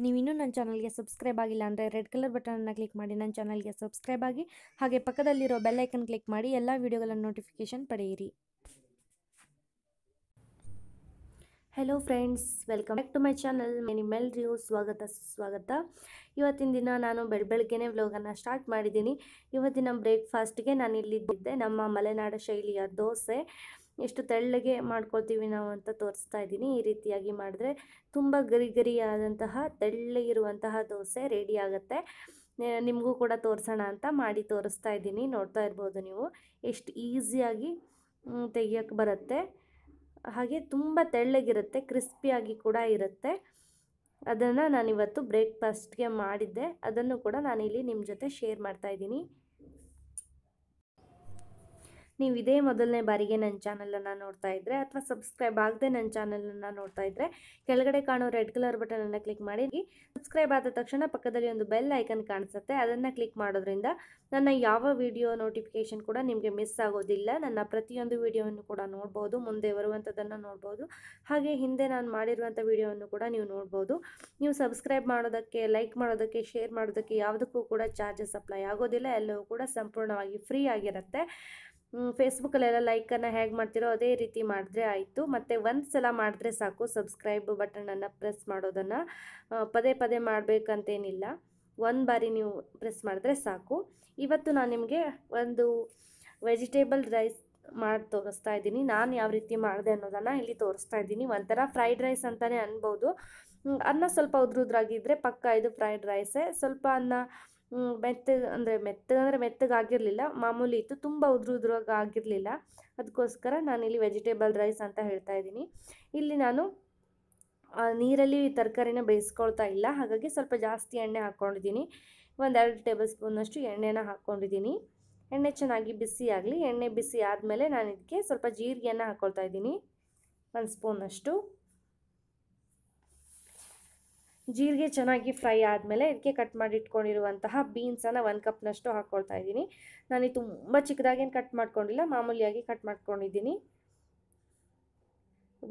ನೀವಿನ್ನೂ ನನ್ನ ಚಾನಲ್ಗೆ ಸಬ್ಸ್ಕ್ರೈಬ್ ಆಗಿಲ್ಲ ಅಂದರೆ ರೆಡ್ ಕಲರ್ ಬಟನನ್ನು ಕ್ಲಿಕ್ ಮಾಡಿ ನನ್ನ ಚಾನಲ್ಗೆ ಸಬ್ಸ್ಕ್ರೈಬ್ ಆಗಿ ಹಾಗೆ ಪಕ್ಕದಲ್ಲಿರೋ ಬೆಲ್ಲೈಕನ್ ಕ್ಲಿಕ್ ಮಾಡಿ ಎಲ್ಲ ವಿಡಿಯೋಗಳ ನೋಟಿಫಿಕೇಷನ್ ಪಡೆಯಿರಿ hello friends welcome back to my channel ನಿಮ್ಮೆಲ್ಲರಿಗೂ ಸ್ವಾಗತ ಸುಸ್ವಾಗತ ಇವತ್ತಿನ ದಿನ ನಾನು ಬೆಳ ಬೆಳಗ್ಗೆನೇ ವ್ಲೋಗನ್ನು ಸ್ಟಾರ್ಟ್ ಮಾಡಿದ್ದೀನಿ ಇವತ್ತಿನ ಬ್ರೇಕ್ಫಾಸ್ಟ್ಗೆ ನಾನು ಇಲ್ಲಿದ್ದೆ ನಮ್ಮ ಮಲೆನಾಡ ಶೈಲಿಯ ದೋಸೆ ಎಷ್ಟು ತೆಳ್ಳಗೆ ಮಾಡ್ಕೊಳ್ತೀವಿ ನಾವು ಅಂತ ತೋರಿಸ್ತಾ ಇದ್ದೀನಿ ಈ ರೀತಿಯಾಗಿ ಮಾಡಿದ್ರೆ ತುಂಬ ಗರಿ ಗರಿಯಾದಂತಹ ತೆಳ್ಳಗಿರುವಂತಹ ದೋಸೆ ರೆಡಿ ಆಗುತ್ತೆ ನಿಮಗೂ ಕೂಡ ತೋರಿಸೋಣ ಅಂತ ಮಾಡಿ ತೋರಿಸ್ತಾ ಇದ್ದೀನಿ ನೋಡ್ತಾ ಇರ್ಬೋದು ನೀವು ಎಷ್ಟು ಈಸಿಯಾಗಿ ತೆಗಿಯೋಕ್ಕೆ ಬರುತ್ತೆ ಹಾಗೆ ತುಂಬ ತೆಳ್ಳಗಿರುತ್ತೆ ಕ್ರಿಸ್ಪಿಯಾಗಿ ಕೂಡ ಇರುತ್ತೆ ಅದನ್ನು ನಾನಿವತ್ತು ಬ್ರೇಕ್ಫಾಸ್ಟ್ಗೆ ಮಾಡಿದ್ದೆ ಅದನ್ನು ಕೂಡ ನಾನಿಲ್ಲಿ ನಿಮ್ಮ ಜೊತೆ ಶೇರ್ ಮಾಡ್ತಾಯಿದ್ದೀನಿ ನೀವು ಇದೇ ಮೊದಲನೇ ಬಾರಿಗೆ ನನ್ನ ಚಾನಲನ್ನು ನೋಡ್ತಾ ಇದ್ರೆ ಅಥವಾ ಸಬ್ಸ್ಕ್ರೈಬ್ ಆಗದೆ ನನ್ನ ಚಾನಲನ್ನು ನೋಡ್ತಾ ಇದ್ದರೆ ಕೆಳಗಡೆ ಕಾಣೋ ರೆಡ್ ಕಲರ್ ಬಟನನ್ನು ಕ್ಲಿಕ್ ಮಾಡಿ ಸಬ್ಸ್ಕ್ರೈಬ್ ಆದ ತಕ್ಷಣ ಪಕ್ಕದಲ್ಲಿ ಒಂದು ಬೆಲ್ ಐಕನ್ ಕಾಣಿಸುತ್ತೆ ಅದನ್ನು ಕ್ಲಿಕ್ ಮಾಡೋದ್ರಿಂದ ನನ್ನ ಯಾವ ವಿಡಿಯೋ ನೋಟಿಫಿಕೇಷನ್ ಕೂಡ ನಿಮಗೆ ಮಿಸ್ ಆಗೋದಿಲ್ಲ ನನ್ನ ಪ್ರತಿಯೊಂದು ವಿಡಿಯೋವನ್ನು ಕೂಡ ನೋಡ್ಬೋದು ಮುಂದೆ ಬರುವಂಥದ್ದನ್ನು ನೋಡ್ಬೋದು ಹಾಗೆ ಹಿಂದೆ ನಾನು ಮಾಡಿರುವಂಥ ವಿಡಿಯೋವನ್ನು ಕೂಡ ನೀವು ನೋಡ್ಬೋದು ನೀವು ಸಬ್ಸ್ಕ್ರೈಬ್ ಮಾಡೋದಕ್ಕೆ ಲೈಕ್ ಮಾಡೋದಕ್ಕೆ ಶೇರ್ ಮಾಡೋದಕ್ಕೆ ಯಾವುದಕ್ಕೂ ಕೂಡ ಚಾರ್ಜಸ್ ಅಪ್ಲೈ ಆಗೋದಿಲ್ಲ ಎಲ್ಲವೂ ಕೂಡ ಸಂಪೂರ್ಣವಾಗಿ ಫ್ರೀ ಆಗಿರುತ್ತೆ ಫೇಸ್ಬುಕ್ಕಲ್ಲೆಲ್ಲ ಲೈಕನ್ನು ಹೇಗೆ ಮಾಡ್ತಿರೋ ಅದೇ ರೀತಿ ಮಾಡಿದ್ರೆ ಆಯಿತು ಮತ್ತು ಒಂದು ಸಲ ಮಾಡಿದ್ರೆ ಸಾಕು ಸಬ್ಸ್ಕ್ರೈಬ್ ಬಟನನ್ನು ಪ್ರೆಸ್ ಮಾಡೋದನ್ನು ಪದೇ ಪದೇ ಮಾಡಬೇಕಂತೇನಿಲ್ಲ ಒಂದು ಬಾರಿ ನೀವು ಪ್ರೆಸ್ ಮಾಡಿದ್ರೆ ಸಾಕು ಇವತ್ತು ನಾನು ನಿಮಗೆ ಒಂದು ವೆಜಿಟೇಬಲ್ ರೈಸ್ ಮಾಡಿ ತೋರಿಸ್ತಾ ಇದ್ದೀನಿ ನಾನು ಯಾವ ರೀತಿ ಮಾಡಿದೆ ಅನ್ನೋದನ್ನು ಇಲ್ಲಿ ತೋರಿಸ್ತಾ ಇದ್ದೀನಿ ಒಂಥರ ಫ್ರೈಡ್ ರೈಸ್ ಅಂತಲೇ ಅನ್ಬೋದು ಅನ್ನ ಸ್ವಲ್ಪ ಉದ್ರಾಗಿದ್ದರೆ ಪಕ್ಕ ಇದು ಫ್ರೈಡ್ ರೈಸೇ ಸ್ವಲ್ಪ ಅನ್ನ ಮೆತ್ತಗೆ ಅಂದರೆ ಮೆತ್ತಗಂದರೆ ಮೆತ್ತಗಾಗಿರಲಿಲ್ಲ ಆಗಿರಲಿಲ್ಲ ಮಾಮೂಲಿ ಇತ್ತು ತುಂಬ ಉದುರು ಉದುರಾಗಿ ಆಗಿರಲಿಲ್ಲ ಅದಕ್ಕೋಸ್ಕರ ನಾನಿಲ್ಲಿ ವೆಜಿಟೇಬಲ್ ರೈಸ್ ಅಂತ ಹೇಳ್ತಾ ಇದ್ದೀನಿ ಇಲ್ಲಿ ನಾನು ನೀರಲ್ಲಿ ತರಕಾರಿನ ಬೇಯಿಸ್ಕೊಳ್ತಾ ಇಲ್ಲ ಹಾಗಾಗಿ ಸ್ವಲ್ಪ ಜಾಸ್ತಿ ಎಣ್ಣೆ ಹಾಕ್ಕೊಂಡಿದ್ದೀನಿ ಒಂದೆರಡು ಟೇಬಲ್ ಸ್ಪೂನಷ್ಟು ಎಣ್ಣೆನ ಹಾಕ್ಕೊಂಡಿದ್ದೀನಿ ಎಣ್ಣೆ ಚೆನ್ನಾಗಿ ಬಿಸಿ ಆಗಲಿ ಎಣ್ಣೆ ಬಿಸಿ ಆದಮೇಲೆ ನಾನು ಇದಕ್ಕೆ ಸ್ವಲ್ಪ ಜೀರಿಗೆಯನ್ನು ಹಾಕ್ಕೊಳ್ತಾ ಇದ್ದೀನಿ ಒಂದು ಸ್ಪೂನಷ್ಟು ಜೀರಿಗೆ ಚೆನ್ನಾಗಿ ಫ್ರೈ ಆದಮೇಲೆ ಇದಕ್ಕೆ ಕಟ್ ಮಾಡಿ ಬೀನ್ಸನ್ನು ಒಂದು ಕಪ್ನಷ್ಟು ಹಾಕ್ಕೊಳ್ತಾ ಇದ್ದೀನಿ ನಾನು ತುಂಬ ಚಿಕ್ಕದಾಗೇನು ಕಟ್ ಮಾಡ್ಕೊಂಡಿಲ್ಲ ಮಾಮೂಲಿಯಾಗಿ ಕಟ್ ಮಾಡ್ಕೊಂಡಿದ್ದೀನಿ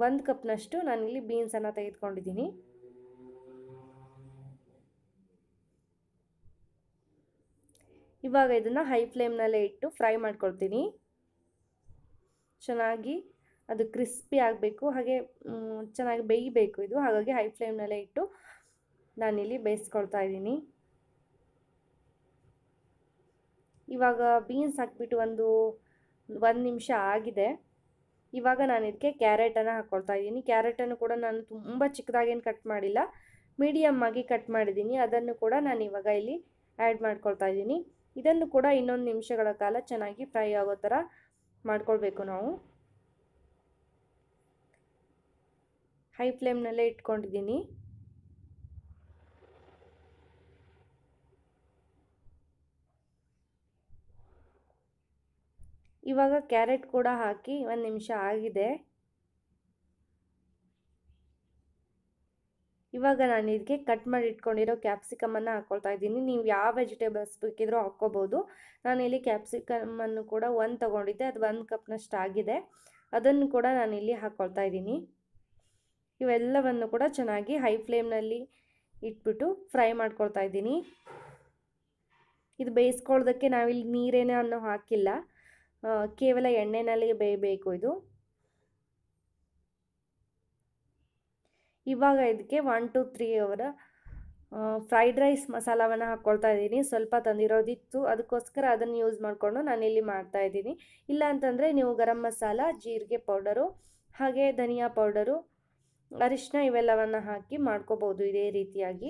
ಒಂದು ಕಪ್ನಷ್ಟು ನಾನಿಲ್ಲಿ ಬೀನ್ಸನ್ನು ತೆಗೆದುಕೊಂಡಿದ್ದೀನಿ ಇವಾಗ ಇದನ್ನು ಹೈ ಫ್ಲೇಮ್ನಲ್ಲೇ ಇಟ್ಟು ಫ್ರೈ ಮಾಡ್ಕೊಳ್ತೀನಿ ಚೆನ್ನಾಗಿ ಅದು ಕ್ರಿಸ್ಪಿ ಆಗಬೇಕು ಹಾಗೆ ಚೆನ್ನಾಗಿ ಬೇಯಬೇಕು ಇದು ಹಾಗಾಗಿ ಹೈ ಫ್ಲೇಮ್ನಲ್ಲೇ ಇಟ್ಟು ನಾನಿಲ್ಲಿ ಬೇಯಿಸ್ಕೊಳ್ತಾ ಇದ್ದೀನಿ ಇವಾಗ ಬೀನ್ಸ್ ಹಾಕ್ಬಿಟ್ಟು ಒಂದು ಒಂದು ನಿಮಿಷ ಆಗಿದೆ ಇವಾಗ ನಾನು ಇದಕ್ಕೆ ಕ್ಯಾರೆಟನ್ನು ಹಾಕ್ಕೊಳ್ತಾ ಇದ್ದೀನಿ ಕ್ಯಾರೆಟನ್ನು ಕೂಡ ನಾನು ತುಂಬ ಚಿಕ್ಕದಾಗೇನು ಕಟ್ ಮಾಡಿಲ್ಲ ಮೀಡಿಯಮ್ ಆಗಿ ಕಟ್ ಮಾಡಿದ್ದೀನಿ ಅದನ್ನು ಕೂಡ ನಾನು ಇವಾಗ ಇಲ್ಲಿ ಆ್ಯಡ್ ಮಾಡ್ಕೊಳ್ತಾ ಇದ್ದೀನಿ ಇದನ್ನು ಕೂಡ ಇನ್ನೊಂದು ನಿಮಿಷಗಳ ಕಾಲ ಚೆನ್ನಾಗಿ ಫ್ರೈ ಆಗೋ ಥರ ಮಾಡ್ಕೊಳ್ಬೇಕು ನಾವು ಹೈ ಫ್ಲೇಮ್ನಲ್ಲೇ ಇಟ್ಕೊಂಡಿದ್ದೀನಿ ಇವಾಗ ಕ್ಯಾರೆಟ್ ಕೂಡ ಹಾಕಿ ಒಂದು ನಿಮಿಷ ಆಗಿದೆ ಇವಾಗ ನಾನು ಇದಕ್ಕೆ ಕಟ್ ಮಾಡಿ ಇಟ್ಕೊಂಡಿರೋ ಕ್ಯಾಪ್ಸಿಕಮನ್ನು ಹಾಕ್ಕೊಳ್ತಾ ಇದ್ದೀನಿ ನೀವು ಯಾವ ವೆಜಿಟೇಬಲ್ಸ್ ಬೇಕಿದ್ರೂ ಹಾಕ್ಕೋಬೋದು ನಾನಿಲ್ಲಿ ಕ್ಯಾಪ್ಸಿಕಮನ್ನು ಕೂಡ ಒಂದು ತೊಗೊಂಡಿದ್ದೆ ಅದು ಒಂದು ಕಪ್ನಷ್ಟು ಆಗಿದೆ ಅದನ್ನು ಕೂಡ ನಾನು ಇಲ್ಲಿ ಹಾಕ್ಕೊಳ್ತಾ ಇದ್ದೀನಿ ಇವೆಲ್ಲವನ್ನು ಕೂಡ ಚೆನ್ನಾಗಿ ಹೈ ಫ್ಲೇಮ್ನಲ್ಲಿ ಇಟ್ಬಿಟ್ಟು ಫ್ರೈ ಮಾಡ್ಕೊಳ್ತಾ ಇದ್ದೀನಿ ಇದು ಬೇಯಿಸ್ಕೊಳ್ಳೋದಕ್ಕೆ ನಾವಿಲ್ಲಿ ನೀರೇನೇ ಅನ್ನೋ ಹಾಕಿಲ್ಲ ಕೇವಲ ಎಣ್ಣೆನಲ್ಲಿ ಬೇಯಬೇಕು ಇದು ಇವಾಗ ಇದಕ್ಕೆ ಒನ್ ಟು ತ್ರೀ ಅವರ ಫ್ರೈಡ್ ರೈಸ್ ಮಸಾಲವನ್ನು ಹಾಕ್ಕೊಳ್ತಾ ಇದ್ದೀನಿ ಸ್ವಲ್ಪ ತಂದಿರೋದಿತ್ತು ಅದಕ್ಕೋಸ್ಕರ ಅದನ್ನು ಯೂಸ್ ಮಾಡಿಕೊಂಡು ನಾನಿಲ್ಲಿ ಮಾಡ್ತಾ ಇದ್ದೀನಿ ಇಲ್ಲ ಅಂತಂದರೆ ನೀವು ಗರಂ ಮಸಾಲ ಜೀರಿಗೆ ಪೌಡರು ಹಾಗೆ ಧನಿಯಾ ಪೌಡರು ಅರಿಶಿನ ಇವೆಲ್ಲವನ್ನು ಹಾಕಿ ಮಾಡ್ಕೋಬೋದು ಇದೇ ರೀತಿಯಾಗಿ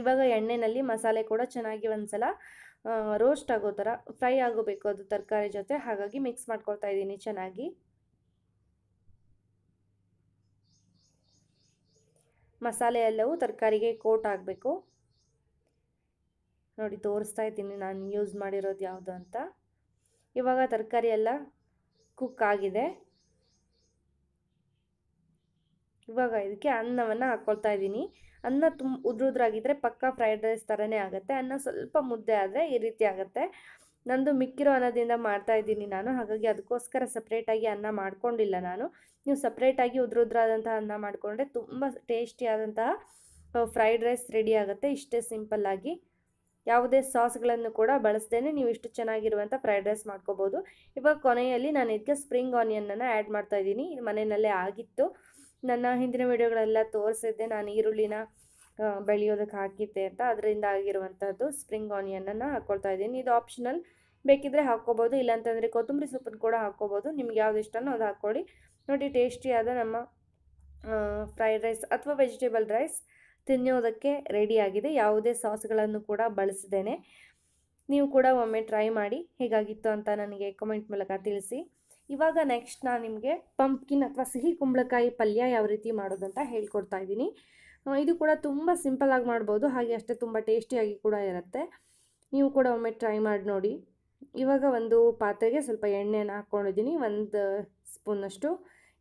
ಇವಾಗ ಎಣ್ಣೆಯಲ್ಲಿ ಮಸಾಲೆ ಕೂಡ ಚೆನ್ನಾಗಿ ಒಂದ್ಸಲ ರೋಸ್ಟ್ ಆಗೋ ಥರ ಫ್ರೈ ಆಗೋಬೇಕು ಅದು ತರಕಾರಿ ಜೊತೆ ಹಾಗಾಗಿ ಮಿಕ್ಸ್ ಮಾಡ್ಕೊಳ್ತಾ ಇದ್ದೀನಿ ಚೆನ್ನಾಗಿ ಮಸಾಲೆ ಎಲ್ಲವೂ ತರಕಾರಿಗೆ ಕೋಟ್ ಆಗಬೇಕು ನೋಡಿ ತೋರಿಸ್ತಾ ಇದ್ದೀನಿ ನಾನು ಯೂಸ್ ಮಾಡಿರೋದು ಯಾವುದು ಅಂತ ಇವಾಗ ತರಕಾರಿ ಎಲ್ಲ ಕುಕ್ ಆಗಿದೆ ಇವಾಗ ಇದಕ್ಕೆ ಅನ್ನವನ್ನು ಹಾಕ್ಕೊಳ್ತಾ ಇದ್ದೀನಿ ಅನ್ನ ತುಂಬ ಉದ್ರುದ್ರಾಗಿದ್ದರೆ ಪಕ್ಕಾ ಫ್ರೈಡ್ ರೈಸ್ ಥರನೇ ಆಗುತ್ತೆ ಅನ್ನ ಸ್ವಲ್ಪ ಮುದ್ದೆ ಆದರೆ ಈ ರೀತಿ ಆಗುತ್ತೆ ನಂದು ಮಿಕ್ಕಿರೋ ಅನ್ನದಿಂದ ಮಾಡ್ತಾ ಇದ್ದೀನಿ ನಾನು ಹಾಗಾಗಿ ಅದಕ್ಕೋಸ್ಕರ ಸಪ್ರೇಟಾಗಿ ಅನ್ನ ಮಾಡ್ಕೊಂಡಿಲ್ಲ ನಾನು ನೀವು ಸಪ್ರೇಟಾಗಿ ಉದ್ರುದ್ರಾದಂತಹ ಅನ್ನ ಮಾಡಿಕೊಂಡ್ರೆ ತುಂಬ ಟೇಸ್ಟಿಯಾದಂತಹ ಫ್ರೈಡ್ ರೈಸ್ ರೆಡಿ ಆಗುತ್ತೆ ಇಷ್ಟೇ ಸಿಂಪಲ್ಲಾಗಿ ಯಾವುದೇ ಸಾಸ್ಗಳನ್ನು ಕೂಡ ಬಳಸದೇ ನೀವು ಇಷ್ಟು ಚೆನ್ನಾಗಿರುವಂಥ ಫ್ರೈಡ್ ರೈಸ್ ಮಾಡ್ಕೋಬೋದು ಇವಾಗ ಕೊನೆಯಲ್ಲಿ ನಾನು ಇದಕ್ಕೆ ಸ್ಪ್ರಿಂಗ್ ಆನಿಯನ್ನನ್ನು ಆ್ಯಡ್ ಮಾಡ್ತಾ ಮನೆಯಲ್ಲೇ ಆಗಿತ್ತು ನನ್ನ ಹಿಂದಿನ ವಿಡಿಯೋಗಳೆಲ್ಲ ತೋರಿಸಿದ್ದೆ ನಾನು ಈರುಳ್ಳಿನ ಬೆಳೆಯೋದಕ್ಕೆ ಹಾಕಿದ್ದೆ ಅಂತ ಅದರಿಂದ ಆಗಿರುವಂಥದ್ದು ಸ್ಪ್ರಿಂಗ್ ಆನಿಯನನ್ನು ಹಾಕ್ಕೊಳ್ತಾ ಇದ್ದೀನಿ ಇದು ಆಪ್ಷನಲ್ ಬೇಕಿದ್ದರೆ ಹಾಕ್ಕೋಬೋದು ಇಲ್ಲಾಂತಂದರೆ ಕೊತ್ತಂಬರಿ ಸೊಪ್ಪನ್ನು ಕೂಡ ಹಾಕ್ಕೋಬೋದು ನಿಮ್ಗೆ ಯಾವ್ದು ಇಷ್ಟನೋ ಅದು ಹಾಕ್ಕೊಳ್ಳಿ ನೋಡಿ ಟೇಸ್ಟಿಯಾದ ನಮ್ಮ ಫ್ರೈಡ್ ರೈಸ್ ಅಥವಾ ವೆಜಿಟೇಬಲ್ ರೈಸ್ ತಿನ್ನೋದಕ್ಕೆ ರೆಡಿಯಾಗಿದೆ ಯಾವುದೇ ಸಾಸ್ಗಳನ್ನು ಕೂಡ ಬಳಸಿದ್ದೇನೆ ನೀವು ಕೂಡ ಒಮ್ಮೆ ಟ್ರೈ ಮಾಡಿ ಹೇಗಾಗಿತ್ತು ಅಂತ ನನಗೆ ಕಮೆಂಟ್ ಮೂಲಕ ತಿಳಿಸಿ ಇವಾಗ ನೆಕ್ಸ್ಟ್ ನಾನು ನಿಮಗೆ ಪಂಪ್ಕಿನ್ ಅಥವಾ ಸಿಹಿ ಕುಂಬಳಕಾಯಿ ಪಲ್ಯ ಯಾವ ರೀತಿ ಮಾಡೋದು ಅಂತ ಹೇಳ್ಕೊಡ್ತಾ ಇದ್ದೀನಿ ಇದು ಕೂಡ ತುಂಬ ಸಿಂಪಲ್ಲಾಗಿ ಮಾಡ್ಬೋದು ಹಾಗೆ ಅಷ್ಟೇ ತುಂಬ ಟೇಸ್ಟಿಯಾಗಿ ಕೂಡ ಇರುತ್ತೆ ನೀವು ಕೂಡ ಒಮ್ಮೆ ಟ್ರೈ ಮಾಡಿ ನೋಡಿ ಇವಾಗ ಒಂದು ಪಾತ್ರೆಗೆ ಸ್ವಲ್ಪ ಎಣ್ಣೆಯನ್ನು ಹಾಕ್ಕೊಂಡಿದ್ದೀನಿ ಒಂದು ಸ್ಪೂನಷ್ಟು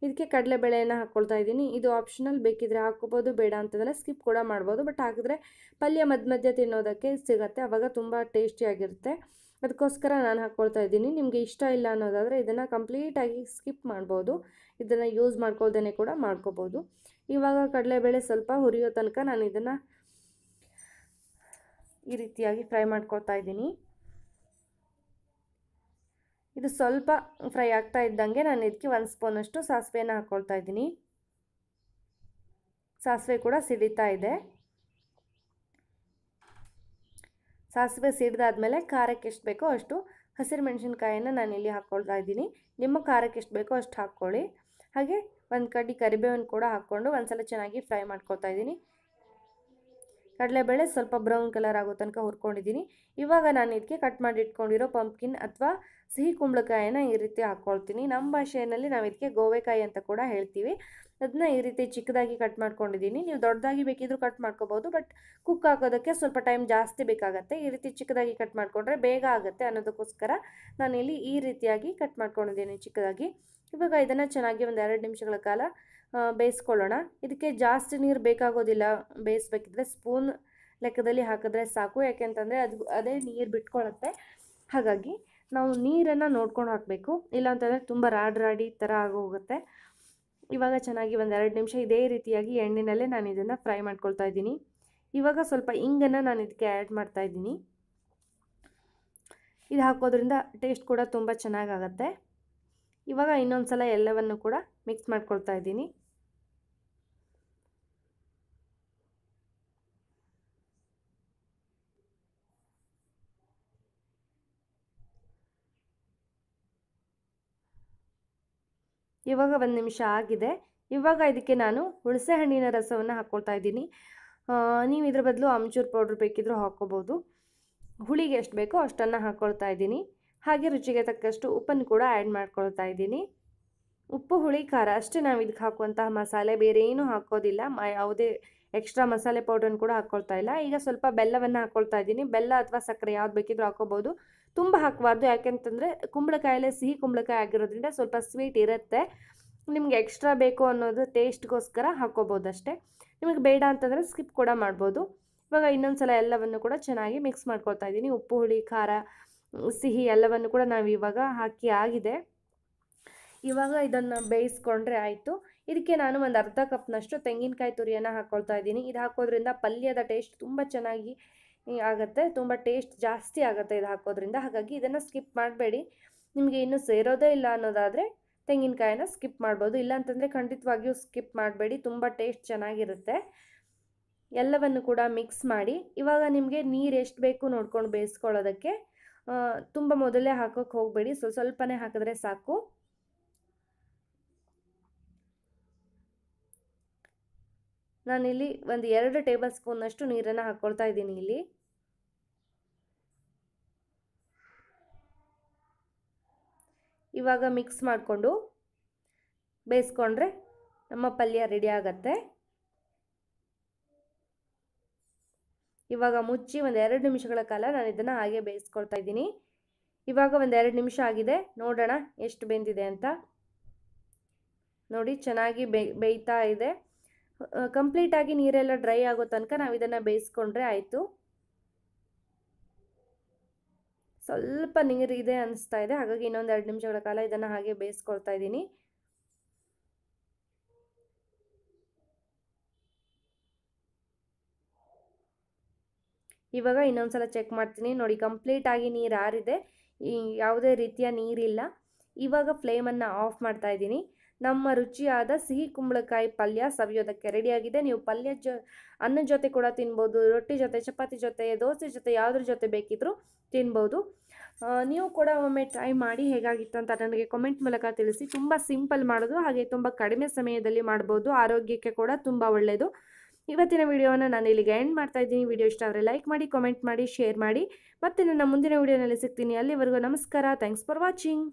ಇದಕ್ಕೆ ಕಡಲೆಬೇಳೆಯನ್ನು ಹಾಕ್ಕೊಳ್ತಾ ಇದ್ದೀನಿ ಇದು ಆಪ್ಷನಲ್ ಬೇಕಿದ್ರೆ ಹಾಕ್ಕೋಬೋದು ಬೇಡ ಅಂತದೆಲ್ಲ ಸ್ಕಿಪ್ ಕೂಡ ಮಾಡ್ಬೋದು ಬಟ್ ಹಾಕಿದ್ರೆ ಪಲ್ಯ ಮಧ್ಯ ಮಧ್ಯ ತಿನ್ನೋದಕ್ಕೆ ಸಿಗುತ್ತೆ ಆವಾಗ ತುಂಬ ಟೇಸ್ಟಿಯಾಗಿರುತ್ತೆ ಅದಕ್ಕೋಸ್ಕರ ನಾನು ಹಾಕ್ಕೊಳ್ತಾ ಇದ್ದೀನಿ ನಿಮಗೆ ಇಷ್ಟ ಇಲ್ಲ ಅನ್ನೋದಾದರೆ ಇದನ್ನು ಕಂಪ್ಲೀಟಾಗಿ ಸ್ಕಿಪ್ ಮಾಡ್ಬೋದು ಇದನ್ನು ಯೂಸ್ ಮಾಡ್ಕೊಳ್ದೇ ಕೂಡ ಮಾಡ್ಕೋಬೋದು ಇವಾಗ ಕಡಲೆಬೇಳೆ ಸ್ವಲ್ಪ ಹುರಿಯೋ ತನಕ ನಾನು ಇದನ್ನು ಈ ರೀತಿಯಾಗಿ ಫ್ರೈ ಮಾಡ್ಕೊಳ್ತಾ ಇದ್ದೀನಿ ಇದು ಸ್ವಲ್ಪ ಫ್ರೈ ಆಗ್ತಾ ಇದ್ದಂಗೆ ನಾನು ಇದಕ್ಕೆ ಒಂದು ಸ್ಪೂನಷ್ಟು ಸಾಸಿವೆನ ಹಾಕ್ಕೊಳ್ತಾ ಇದ್ದೀನಿ ಸಾಸಿವೆ ಕೂಡ ಸಿಡಿತಾ ಇದೆ ಸಾಸಿವೆ ಸಿಡ್ದಾದಮೇಲೆ ಖಾರಕ್ಕೆ ಎಷ್ಟು ಬೇಕೋ ಅಷ್ಟು ಹಸಿರು ಮೆಣಸಿನ್ಕಾಯನ್ನು ಇಲ್ಲಿ ಹಾಕ್ಕೊಳ್ತಾ ಇದ್ದೀನಿ ನಿಮ್ಮ ಖಾರಕ್ಕೆ ಎಷ್ಟು ಬೇಕೋ ಅಷ್ಟು ಹಾಕ್ಕೊಳ್ಳಿ ಹಾಗೆ ಒಂದು ಕಡ್ಡಿ ಕರಿಬೇವನ್ನು ಕೂಡ ಹಾಕ್ಕೊಂಡು ಒಂದು ಸಲ ಚೆನ್ನಾಗಿ ಫ್ರೈ ಮಾಡ್ಕೊಳ್ತಾ ಇದ್ದೀನಿ ಕಡಲೆಬೇಳೆ ಸ್ವಲ್ಪ ಬ್ರೌನ್ ಕಲರ್ ಆಗೋ ತನಕ ಹುರ್ಕೊಂಡಿದ್ದೀನಿ ಇವಾಗ ನಾನು ಇದಕ್ಕೆ ಕಟ್ ಮಾಡಿ ಇಟ್ಕೊಂಡಿರೋ ಪಂಪ್ಕಿನ್ ಅಥವಾ ಸಿಹಿ ಕುಂಬಳಕಾಯಿನ ಈ ರೀತಿ ಹಾಕ್ಕೊಳ್ತೀನಿ ನಮ್ಮ ಭಾಷೆಯಲ್ಲಿ ನಾವು ಇದಕ್ಕೆ ಗೋವೆಕಾಯಿ ಅಂತ ಕೂಡ ಹೇಳ್ತೀವಿ ಅದನ್ನ ಈ ರೀತಿ ಚಿಕ್ಕದಾಗಿ ಕಟ್ ಮಾಡ್ಕೊಂಡಿದ್ದೀನಿ ನೀವು ದೊಡ್ಡದಾಗಿ ಬೇಕಿದ್ರೂ ಕಟ್ ಮಾಡ್ಕೋಬೋದು ಬಟ್ ಕುಕ್ ಹಾಕೋದಕ್ಕೆ ಸ್ವಲ್ಪ ಟೈಮ್ ಜಾಸ್ತಿ ಬೇಕಾಗುತ್ತೆ ಈ ರೀತಿ ಚಿಕ್ಕದಾಗಿ ಕಟ್ ಮಾಡಿಕೊಂಡ್ರೆ ಬೇಗ ಆಗುತ್ತೆ ಅನ್ನೋದಕ್ಕೋಸ್ಕರ ನಾನಿಲ್ಲಿ ಈ ರೀತಿಯಾಗಿ ಕಟ್ ಮಾಡ್ಕೊಂಡಿದ್ದೀನಿ ಚಿಕ್ಕದಾಗಿ ಇವಾಗ ಇದನ್ನು ಚೆನ್ನಾಗಿ ಒಂದು ಎರಡು ನಿಮಿಷಗಳ ಕಾಲ ಬೇಯಿಸ್ಕೊಳ್ಳೋಣ ಇದಕ್ಕೆ ಜಾಸ್ತಿ ನೀರು ಬೇಕಾಗೋದಿಲ್ಲ ಬೇಯಿಸ್ಬೇಕಿದ್ರೆ ಸ್ಪೂನ್ ಲೆಕ್ಕದಲ್ಲಿ ಹಾಕಿದ್ರೆ ಸಾಕು ಯಾಕೆಂತಂದರೆ ಅದು ಅದೇ ನೀರು ಬಿಟ್ಕೊಳ್ಳುತ್ತೆ ಹಾಗಾಗಿ ನಾವು ನೀರನ್ನು ನೋಡ್ಕೊಂಡು ಹಾಕಬೇಕು ಇಲ್ಲಾಂತಂದರೆ ತುಂಬ ರಾಡ್ ರಾಡಿ ಥರ ಆಗೋಗುತ್ತೆ ಇವಾಗ ಚೆನ್ನಾಗಿ ಒಂದೆರಡು ನಿಮಿಷ ಇದೇ ರೀತಿಯಾಗಿ ಎಣ್ಣೆನಲ್ಲೇ ನಾನು ಇದನ್ನು ಫ್ರೈ ಮಾಡ್ಕೊಳ್ತಾ ಇದ್ದೀನಿ ಇವಾಗ ಸ್ವಲ್ಪ ಇಂಗನ್ನು ನಾನು ಇದಕ್ಕೆ ಆ್ಯಡ್ ಮಾಡ್ತಾ ಇದ್ದೀನಿ ಇದು ಹಾಕೋದ್ರಿಂದ ಟೇಸ್ಟ್ ಕೂಡ ತುಂಬ ಚೆನ್ನಾಗಾಗತ್ತೆ ಇವಾಗ ಇನ್ನೊಂದು ಸಲ ಎಲ್ಲವನ್ನು ಕೂಡ ಮಿಕ್ಸ್ ಮಾಡ್ಕೊಳ್ತಾ ಇದ್ದೀನಿ ಇವಾಗ ಒಂದು ನಿಮಿಷ ಆಗಿದೆ ಇವಾಗ ಇದಕ್ಕೆ ನಾನು ಹುಳಸೆ ಹಣ್ಣಿನ ರಸವನ್ನು ಹಾಕ್ಕೊಳ್ತಾ ಇದ್ದೀನಿ ನೀವು ಇದ್ರ ಬದಲು ಅಮಚೂರು ಪೌಡ್ರ್ ಬೇಕಿದ್ರೂ ಹಾಕ್ಕೋಬೋದು ಹುಳಿಗೆ ಎಷ್ಟು ಬೇಕೋ ಅಷ್ಟನ್ನು ಹಾಕ್ಕೊಳ್ತಾ ಇದ್ದೀನಿ ಹಾಗೆ ರುಚಿಗೆ ತಕ್ಕಷ್ಟು ಉಪ್ಪನ್ನು ಕೂಡ ಆ್ಯಡ್ ಮಾಡ್ಕೊಳ್ತಾ ಇದ್ದೀನಿ ಉಪ್ಪು ಹುಳಿ ಖಾರ ಅಷ್ಟೇ ನಾವು ಇದಕ್ಕೆ ಹಾಕುವಂತಹ ಮಸಾಲೆ ಬೇರೆ ಏನೂ ಹಾಕೋದಿಲ್ಲ ಮ ಯಾವುದೇ ಎಕ್ಸ್ಟ್ರಾ ಮಸಾಲೆ ಪೌಡ್ರನ್ನು ಕೂಡ ಹಾಕ್ಕೊಳ್ತಾ ಇಲ್ಲ ಈಗ ಸ್ವಲ್ಪ ಬೆಲ್ಲವನ್ನು ಹಾಕ್ಕೊಳ್ತಾ ಇದ್ದೀನಿ ಬೆಲ್ಲ ಅಥವಾ ಸಕ್ಕರೆ ಯಾವ್ದು ಬೇಕಿದ್ರೂ ಹಾಕೋಬೋದು ತುಂಬ ಹಾಕಬಾರ್ದು ಯಾಕೆಂತಂದರೆ ಕುಂಬಳಕಾಯಲ್ಲೇ ಸಿಹಿ ಕುಂಬಳಕಾಯಿ ಆಗಿರೋದ್ರಿಂದ ಸ್ವಲ್ಪ ಸ್ವೀಟ್ ಇರುತ್ತೆ ನಿಮಗೆ ಎಕ್ಸ್ಟ್ರಾ ಬೇಕು ಅನ್ನೋದು ಟೇಸ್ಟ್ಗೋಸ್ಕರ ಹಾಕೋಬೋದು ಅಷ್ಟೇ ನಿಮಗೆ ಬೇಡ ಅಂತಂದರೆ ಸ್ಕಿಪ್ ಕೂಡ ಮಾಡ್ಬೋದು ಇವಾಗ ಇನ್ನೊಂದು ಸಲ ಎಲ್ಲವನ್ನು ಕೂಡ ಚೆನ್ನಾಗಿ ಮಿಕ್ಸ್ ಮಾಡ್ಕೊಳ್ತಾ ಇದ್ದೀನಿ ಉಪ್ಪು ಹುಳಿ ಖಾರ ಸಿಹಿ ಎಲ್ಲವನ್ನು ಕೂಡ ನಾವು ಇವಾಗ ಹಾಕಿ ಆಗಿದೆ ಇವಾಗ ಇದನ್ನು ಬೇಯಿಸ್ಕೊಂಡ್ರೆ ಆಯಿತು ಇದಕ್ಕೆ ನಾನು ಒಂದು ಅರ್ಧ ಕಪ್ನಷ್ಟು ತೆಂಗಿನಕಾಯಿ ತುರಿಯನ್ನು ಹಾಕ್ಕೊಳ್ತಾ ಇದ್ದೀನಿ ಇದು ಹಾಕೋದ್ರಿಂದ ಪಲ್ಯದ ಟೇಸ್ಟ್ ತುಂಬ ಚೆನ್ನಾಗಿ ಆಗುತ್ತೆ ತುಂಬ ಟೇಸ್ಟ್ ಜಾಸ್ತಿ ಆಗುತ್ತೆ ಇದು ಹಾಕೋದ್ರಿಂದ ಹಾಗಾಗಿ ಇದನ್ನು ಸ್ಕಿಪ್ ಮಾಡಬೇಡಿ ನಿಮಗೆ ಇನ್ನೂ ಸೇರೋದೇ ಇಲ್ಲ ಅನ್ನೋದಾದರೆ ತೆಂಗಿನಕಾಯಿನ ಸ್ಕಿಪ್ ಮಾಡ್ಬೋದು ಇಲ್ಲಾಂತಂದರೆ ಖಂಡಿತವಾಗಿಯೂ ಸ್ಕಿಪ್ ಮಾಡಬೇಡಿ ತುಂಬ ಟೇಸ್ಟ್ ಚೆನ್ನಾಗಿರುತ್ತೆ ಎಲ್ಲವನ್ನು ಕೂಡ ಮಿಕ್ಸ್ ಮಾಡಿ ಇವಾಗ ನಿಮಗೆ ನೀರು ಎಷ್ಟು ಬೇಕು ನೋಡ್ಕೊಂಡು ಬೇಯಿಸ್ಕೊಳ್ಳೋದಕ್ಕೆ ತುಂಬ ಮೊದಲೇ ಹಾಕೋಕ್ಕೆ ಹೋಗಬೇಡಿ ಸ್ವಲ್ಪ ಸ್ವಲ್ಪನೇ ಹಾಕಿದ್ರೆ ಸಾಕು ನಾನಿಲ್ಲಿ ಒಂದು ಎರಡು ಟೇಬಲ್ ಸ್ಪೂನಷ್ಟು ನೀರನ್ನು ಹಾಕ್ಕೊಳ್ತಾ ಇದ್ದೀನಿ ಇಲ್ಲಿ ಇವಾಗ ಮಿಕ್ಸ್ ಮಾಡಿಕೊಂಡು ಬೇಯಿಸ್ಕೊಂಡ್ರೆ ನಮ್ಮ ಪಲ್ಯ ರೆಡಿ ಆಗತ್ತೆ ಇವಾಗ ಮುಚ್ಚಿ ಒಂದು ಎರಡು ನಿಮಿಷಗಳ ಕಾಲ ನಾನು ಇದನ್ನು ಹಾಗೆ ಬೇಯಿಸ್ಕೊಳ್ತಾ ಇದ್ದೀನಿ ಇವಾಗ ಒಂದು ಎರಡು ನಿಮಿಷ ಆಗಿದೆ ನೋಡೋಣ ಎಷ್ಟು ಬೆಂದಿದೆ ಅಂತ ನೋಡಿ ಚೆನ್ನಾಗಿ ಬೇಯ್ತಾ ಇದೆ ಕಂಪ್ಲೀಟಾಗಿ ನೀರೆಲ್ಲ ಡ್ರೈ ಆಗೋ ತನಕ ನಾವು ಇದನ್ನು ಬೇಯಿಸ್ಕೊಂಡ್ರೆ ಆಯಿತು ಸ್ವಲ್ಪ ನೀರು ಇದೆ ಅನಿಸ್ತಾ ಇದೆ ಹಾಗಾಗಿ ಇನ್ನೊಂದು ಎರಡು ನಿಮಿಷಗಳ ಕಾಲ ಇದನ್ನು ಹಾಗೆ ಬೇಯಿಸ್ಕೊಳ್ತಾ ಇದ್ದೀನಿ ಇವಾಗ ಇನ್ನೊಂದ್ಸಲ ಚೆಕ್ ಮಾಡ್ತೀನಿ ನೋಡಿ ಕಂಪ್ಲೀಟಾಗಿ ನೀರು ಆರಿದೆ ಯಾವುದೇ ರೀತಿಯ ನೀರಿಲ್ಲ ಇವಾಗ ಫ್ಲೇಮನ್ನು ಆಫ್ ಮಾಡ್ತಾ ಇದ್ದೀನಿ ನಮ್ಮ ರುಚಿಯಾದ ಸಿಹಿ ಕುಂಬಳಕಾಯಿ ಪಲ್ಯ ಸವಿಯೋದಕ್ಕೆ ರೆಡಿಯಾಗಿದೆ ನೀವು ಪಲ್ಯ ಜೊ ಅನ್ನದ ಜೊತೆ ಕೂಡ ತಿನ್ಬೋದು ರೊಟ್ಟಿ ಜೊತೆ ಚಪಾತಿ ಜೊತೆ ದೋಸೆ ಜೊತೆ ಯಾವುದ್ರ ಜೊತೆ ಬೇಕಿದ್ದರೂ ತಿನ್ಬೋದು ನೀವು ಕೂಡ ಒಮ್ಮೆ ಟ್ರೈ ಮಾಡಿ ಹೇಗಾಗಿತ್ತು ಅಂತ ನನಗೆ ಕಮೆಂಟ್ ಮೂಲಕ ತಿಳಿಸಿ ತುಂಬ ಸಿಂಪಲ್ ಮಾಡೋದು ಹಾಗೆ ತುಂಬ ಕಡಿಮೆ ಸಮಯದಲ್ಲಿ ಮಾಡ್ಬೋದು ಆರೋಗ್ಯಕ್ಕೆ ಕೂಡ ತುಂಬ ಒಳ್ಳೆಯದು ಇವತ್ತಿನ ವಿಡಿಯೋನ ನಾನು ಇಲ್ಲಿಗೆ ಎಂಡ್ ಮಾಡ್ತಾ ಇದ್ದೀನಿ ವಿಡಿಯೋ ಇಷ್ಟ ಆದರೆ ಲೈಕ್ ಮಾಡಿ ಕಾಮೆಂಟ್ ಮಾಡಿ ಶೇರ್ ಮಾಡಿ ಮತ್ತೆ ನನ್ನ ಮುಂದಿನ ವಿಡಿಯೋನಲ್ಲಿ ಸಿಗ್ತೀನಿ ಅಲ್ಲಿವರೆಗೂ ನಮಸ್ಕಾರ ಥ್ಯಾಂಕ್ಸ್ ಫಾರ್ ವಾಚಿಂಗ್